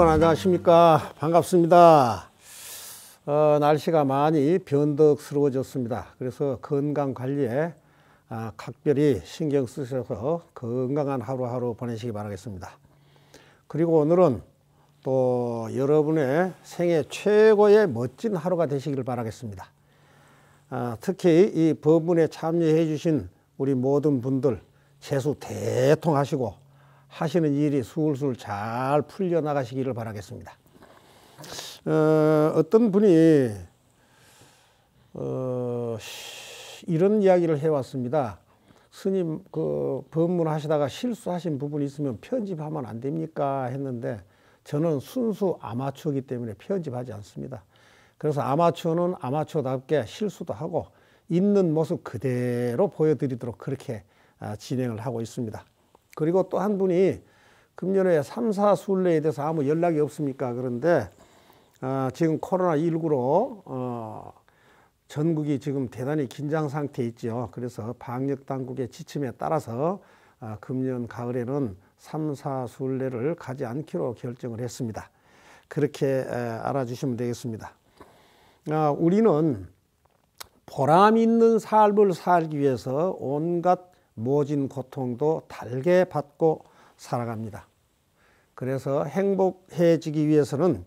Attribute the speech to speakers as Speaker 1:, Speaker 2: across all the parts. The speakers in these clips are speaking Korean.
Speaker 1: 여러분 안녕하십니까 반갑습니다 어, 날씨가 많이 변덕스러워졌습니다 그래서 건강 관리에 아, 각별히 신경 쓰셔서 건강한 하루하루 보내시기 바라겠습니다 그리고 오늘은 또 여러분의 생애 최고의 멋진 하루가 되시길 바라겠습니다 아, 특히 이 법문에 참여해 주신 우리 모든 분들 재수 대통하시고 하시는 일이 술술 잘 풀려나가시기를 바라겠습니다. 어, 떤 분이 어, 이런 이야기를 해왔습니다. 스님 그 법문하시다가 실수하신 부분이 있으면 편집하면 안 됩니까 했는데 저는 순수 아마추어이기 때문에 편집하지 않습니다. 그래서 아마추어는 아마추어답게 실수도 하고 있는 모습 그대로 보여드리도록 그렇게 아, 진행을 하고 있습니다. 그리고 또 한 분이 금년에 삼사 순례에 대해서 아무 연락이 없습니까? 그런데 어, 지금 코로나 19로 어, 전국이 지금 대단히 긴장 상태에 있지 그래서 방역 당국의 지침에 따라서 어, 금년 가을에는 삼사 순례를 가지 않기로 결정을 했습니다. 그렇게 에, 알아주시면 되겠습니다. 어, 우리는 보람 있는 삶을 살기 위해서 온갖 모진 고통도 달게 받고 살아갑니다. 그래서 행복해지기 위해서는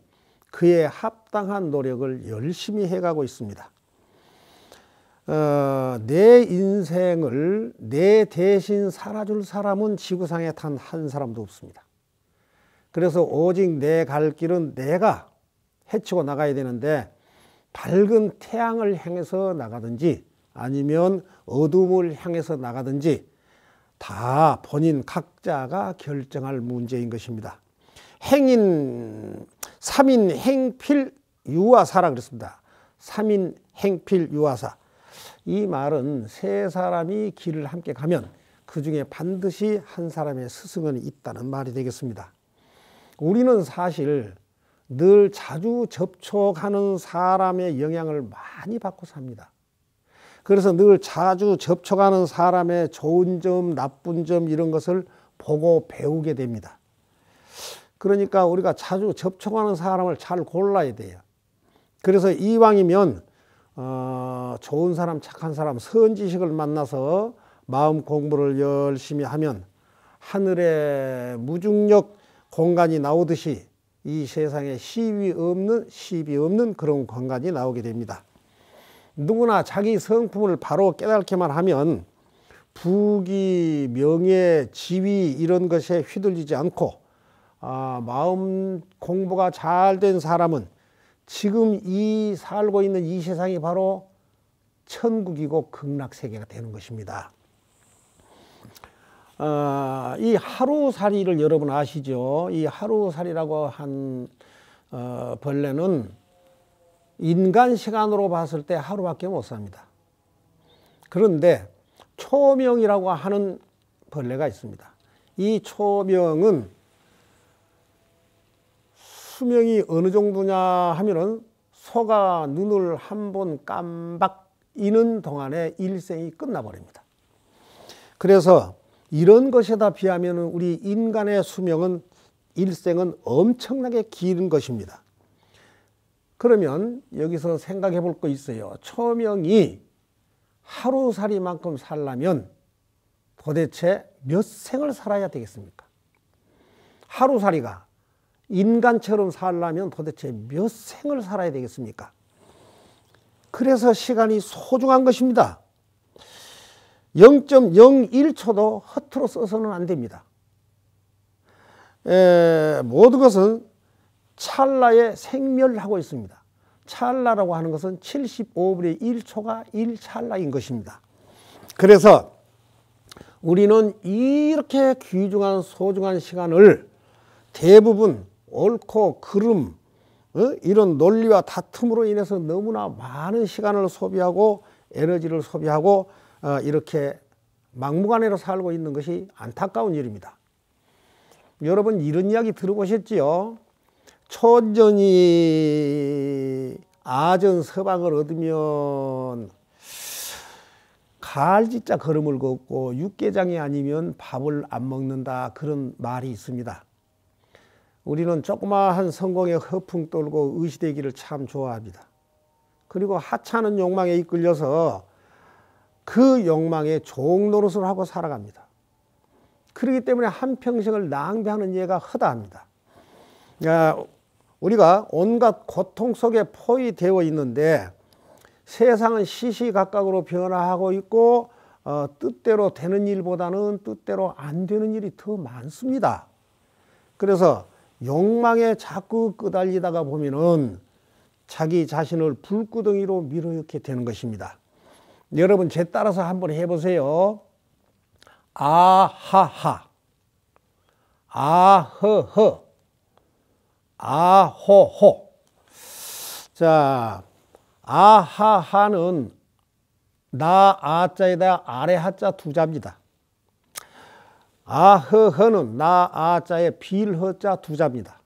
Speaker 1: 그에 합당한 노력을 열심히 해가고 있습니다. 어, 내 인생을 내 대신 살아줄 사람은 지구상에 단 한 사람도 없습니다. 그래서 오직 내 갈 길은 내가 헤치고 나가야 되는데 밝은 태양을 향해서 나가든지 아니면 어둠을 향해서 나가든지 다 본인 각자가 결정할 문제인 것입니다. 행인 3인 행필 유화사라 그랬습니다. 3인 행필 유화사. 이 말은 세 사람이 길을 함께 가면 그 중에 반드시 한 사람의 스승은 있다는 말이 되겠습니다. 우리는 사실 늘 자주 접촉하는 사람의 영향을 많이 받고 삽니다. 그래서 늘 자주 접촉하는 사람의 좋은 점, 나쁜 점 이런 것을 보고 배우게 됩니다. 그러니까 우리가 자주 접촉하는 사람을 잘 골라야 돼요. 그래서 이왕이면 어, 좋은 사람, 착한 사람, 선지식을 만나서 마음 공부를 열심히 하면 하늘의 무중력 공간이 나오듯이 이 세상에 시비 없는 시비 없는 그런 공간이 나오게 됩니다. 누구나 자기 성품을 바로 깨닫게만 하면 부귀, 명예, 지위 이런 것에 휘둘리지 않고 아, 마음 공부가 잘 된 사람은 지금 이 살고 있는 이 세상이 바로 천국이고 극락 세계가 되는 것입니다. 어, 이 하루살이를 여러분 아시죠? 이 하루살이라고 한 어, 벌레는 인간 시간으로 봤을 때 하루밖에 못 삽니다. 그런데 초명이라고 하는 벌레가 있습니다. 이 초명은 수명이 어느 정도냐 하면은 소가 눈을 한 번 깜박 이는 동안에 일생이 끝나버립니다. 그래서 이런 것에다 비하면 우리 인간의 수명은 일생은 엄청나게 긴 것입니다. 그러면 여기서 생각해 볼 거 있어요. 초명이 하루살이만큼 살려면 도대체 몇 생을 살아야 되겠습니까? 하루살이가 인간처럼 살려면 도대체 몇 생을 살아야 되겠습니까? 그래서 시간이 소중한 것입니다. 0.01초도 허투루 써서는 안 됩니다. 에, 모든 것은 찰나에 생멸하고 있습니다. 찰나라고 하는 것은 75분의 1초가 1찰나인 것입니다. 그래서 우리는 이렇게 귀중한 소중한 시간을 대부분 옳고 그름 어? 이런 논리와 다툼으로 인해서 너무나 많은 시간을 소비하고 에너지를 소비하고 어, 이렇게 막무가내로 살고 있는 것이 안타까운 일입니다. 여러분 이런 이야기 들어보셨지요? 초전이 아전 서방을 얻으면 갈지자 걸음을 걷고 육개장이 아니면 밥을 안 먹는다 그런 말이 있습니다. 우리는 조그마한 성공에 허풍 떨고 의시되기를 참 좋아합니다. 그리고 하찮은 욕망에 이끌려서 그 욕망에 종노릇을 하고 살아갑니다. 그렇기 때문에 한평생을 낭비하는 예가 허다합니다. 우리가 온갖 고통 속에 포위되어 있는데 세상은 시시각각으로 변화하고 있고 어, 뜻대로 되는 일보다는 뜻대로 안 되는 일이 더 많습니다. 그래서 욕망에 자꾸 끄달리다가 보면은 자기 자신을 불구덩이로 밀어넣게 되는 것입니다. 여러분 제 따라서 한번 해보세요. 아하하, 아허허, 아호호. 자, 아하하는 나 아자에다 아래 하자 두 자입니다. 아흐흐는나 아자에 빌허자 두 자입니다.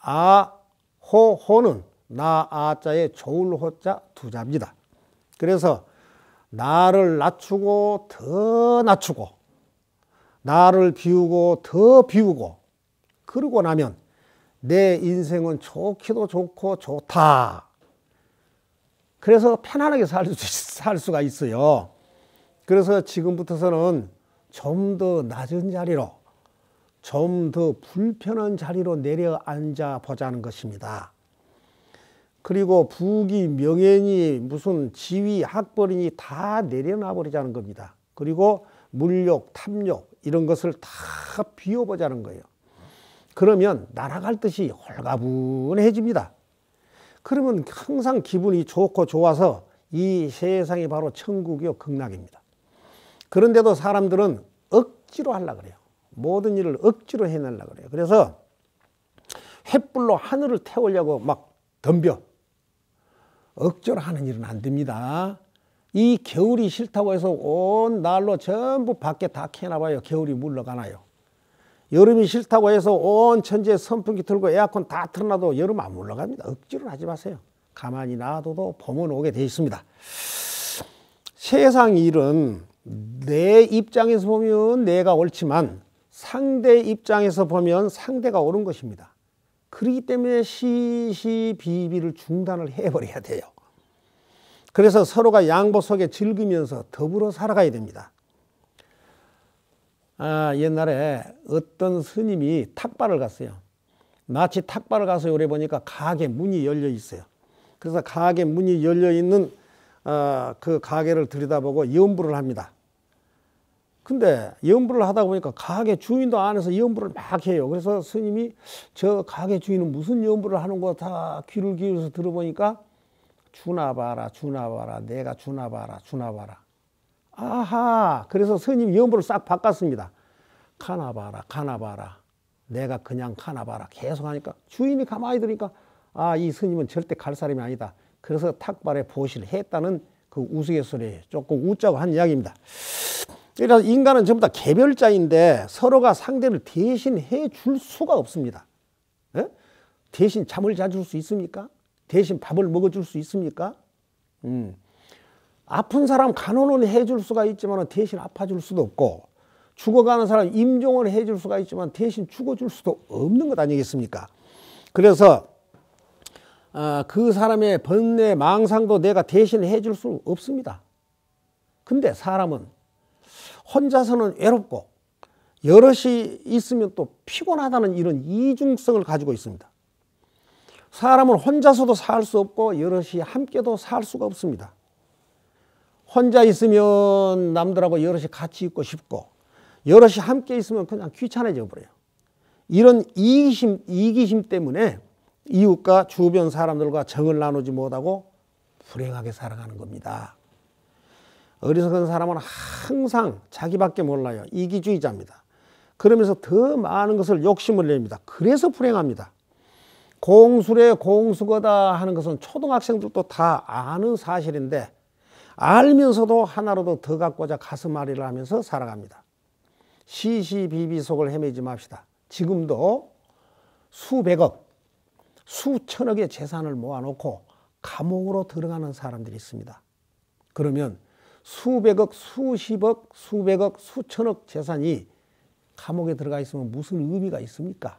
Speaker 1: 아호호는 나 아자에 조울허자두 자입니다. 그래서 나를 낮추고 더 낮추고 나를 비우고 더 비우고 그러고 나면 내 인생은 좋기도 좋고 좋다. 그래서 편안하게 살, 수, 살 수가 있어요. 그래서 지금부터서는 좀 더 낮은 자리로, 좀 더 불편한 자리로 내려앉아 보자는 것입니다. 그리고 부귀, 명예니, 무슨 지위, 학벌이니 다 내려놔 버리자는 겁니다. 그리고 물욕, 탐욕 이런 것을 다 비워보자는 거예요. 그러면 날아갈 듯이 홀가분해집니다. 그러면 항상 기분이 좋고 좋아서 이 세상이 바로 천국이요 극락입니다. 그런데도 사람들은 억지로 하려 그래요. 모든 일을 억지로 해내려 그래요. 그래서 횃불로 하늘을 태우려고 막 덤벼. 억지로 하는 일은 안 됩니다. 이 겨울이 싫다고 해서 온 날로 전부 밖에 다 캐나봐요. 겨울이 물러가나요. 여름이 싫다고 해서 온 천지에 선풍기 틀고 에어컨 다 틀어놔도 여름 안 올라갑니다. 억지로 하지 마세요. 가만히 놔둬도 봄은 오게 돼 있습니다. 세상 일은 내 입장에서 보면 내가 옳지만 상대 입장에서 보면 상대가 옳은 것입니다. 그러기 때문에 시시비비를 중단을 해버려야 돼요. 그래서 서로가 양보 속에 즐기면서 더불어 살아가야 됩니다. 아, 옛날에 어떤 스님이 탁발을 갔어요. 마치 탁발을 가서 요래 보니까 가게 문이 열려 있어요. 그래서 가게 문이 열려 있는 어, 그 가게를 들여다보고 연불을 합니다. 근데 연불을 하다 보니까 가게 주인도 안에서 연불을 막 해요. 그래서 스님이 저 가게 주인은 무슨 연불을 하는 거다 귀를 기울여서 들어보니까 주나 봐라, 주나 봐라, 내가 주나 봐라, 주나 봐라. 아하. 그래서 스님 염불을 싹 바꿨습니다. 카나바라, 카나바라. 내가 그냥 카나바라. 계속 하니까 주인이 가만히 들으니까 아, 이 스님은 절대 갈 사람이 아니다. 그래서 탁발에 보시를 했다는 그 우스갯소리 조금 웃자고 한 이야기입니다. 그러니 인간은 전부 다 개별자인데 서로가 상대를 대신해 줄 수가 없습니다. 에? 예? 대신 잠을 자줄 수 있습니까? 대신 밥을 먹어줄 수 있습니까? 음. 아픈 사람 간호는 해줄 수가 있지만 대신 아파줄 수도 없고 죽어가는 사람 임종을 해줄 수가 있지만 대신 죽어줄 수도 없는 것 아니겠습니까? 그래서 아, 그 사람의 번뇌 망상도 내가 대신 해줄 수 없습니다. 근데 사람은 혼자서는 외롭고 여럿이 있으면 또 피곤하다는 이런 이중성을 가지고 있습니다. 사람은 혼자서도 살 수 없고 여럿이 함께도 살 수가 없습니다. 혼자 있으면 남들하고 여럿이 같이 있고 싶고 여럿이 함께 있으면 그냥 귀찮아져 버려요. 이런 이기심, 이기심 때문에 이웃과 주변 사람들과 정을 나누지 못하고 불행하게 살아가는 겁니다. 어리석은 사람은 항상 자기밖에 몰라요. 이기주의자입니다. 그러면서 더 많은 것을 욕심을 냅니다. 그래서 불행합니다. 공수래 공수거다 하는 것은 초등학생들도 다 아는 사실인데 알면서도 하나라도 더 갖고자 가슴앓이를 하면서 살아갑니다. 시시비비 속을 헤매지 맙시다. 지금도 수백억, 수천억의 재산을 모아놓고 감옥으로 들어가는 사람들이 있습니다. 그러면 수백억, 수십억, 수백억, 수천억 재산이 감옥에 들어가 있으면 무슨 의미가 있습니까?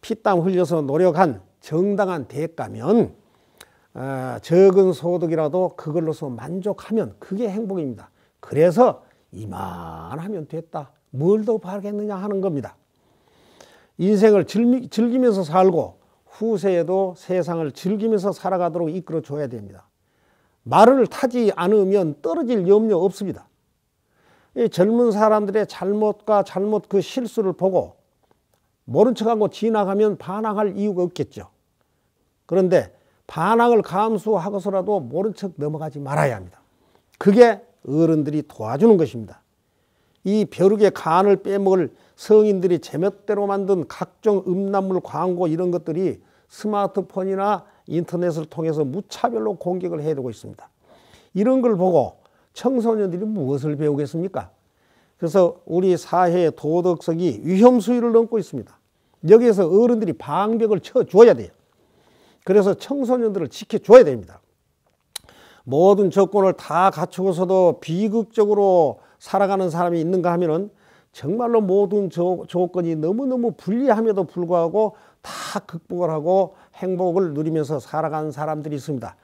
Speaker 1: 피땀 흘려서 노력한 정당한 대가면 아, 적은 소득이라도 그걸로서 만족하면 그게 행복입니다. 그래서 이만하면 됐다. 뭘 더 바라겠느냐 하는 겁니다. 인생을 즐기, 면서 살고 후세에도 세상을 즐기면서 살아가도록 이끌어 줘야 됩니다. 말을 타지 않으면 떨어질 염려 없습니다. 젊은 사람들의 잘못과 잘못 그 실수를 보고 모른 척하고 지나가면 반항할 이유가 없겠죠. 그런데 반항을 감수하고서라도 모른 척 넘어가지 말아야 합니다. 그게 어른들이 도와주는 것입니다. 이 벼룩의 간을 빼먹을 성인들이 제멋대로 만든 각종 음란물 광고 이런 것들이 스마트폰이나 인터넷을 통해서 무차별로 공격을 해두고 있습니다. 이런 걸 보고 청소년들이 무엇을 배우겠습니까? 그래서 우리 사회의 도덕성이 위험 수위를 넘고 있습니다. 여기에서 어른들이 방벽을 쳐줘야 돼요. 그래서 청소년들을 지켜줘야 됩니다. 모든 조건을 다 갖추고서도 비극적으로 살아가는 사람이 있는가 하면은 정말로 모든 조, 조건이 너무너무 불리함에도 불구하고 다 극복을 하고 행복을 누리면서 살아가는 사람들이 있습니다.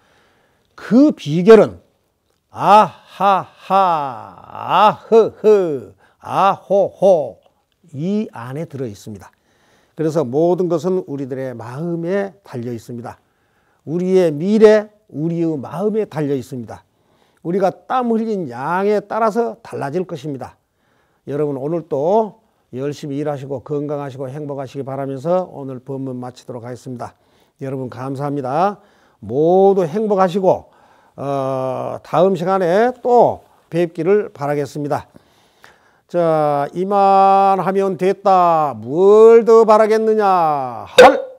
Speaker 1: 그 비결은 아하하, 아흐흐, 아호호 이 안에 들어 있습니다. 그래서 모든 것은 우리들의 마음에 달려 있습니다. 우리의 미래, 우리의 마음에 달려 있습니다. 우리가 땀 흘린 양에 따라서 달라질 것입니다. 여러분 오늘도 열심히 일하시고 건강하시고 행복하시기 바라면서 오늘 본문 마치도록 하겠습니다. 여러분 감사합니다. 모두 행복하시고 어, 다음 시간에 또 뵙기를 바라겠습니다. 자 이만하면 됐다 뭘 더 바라겠느냐 할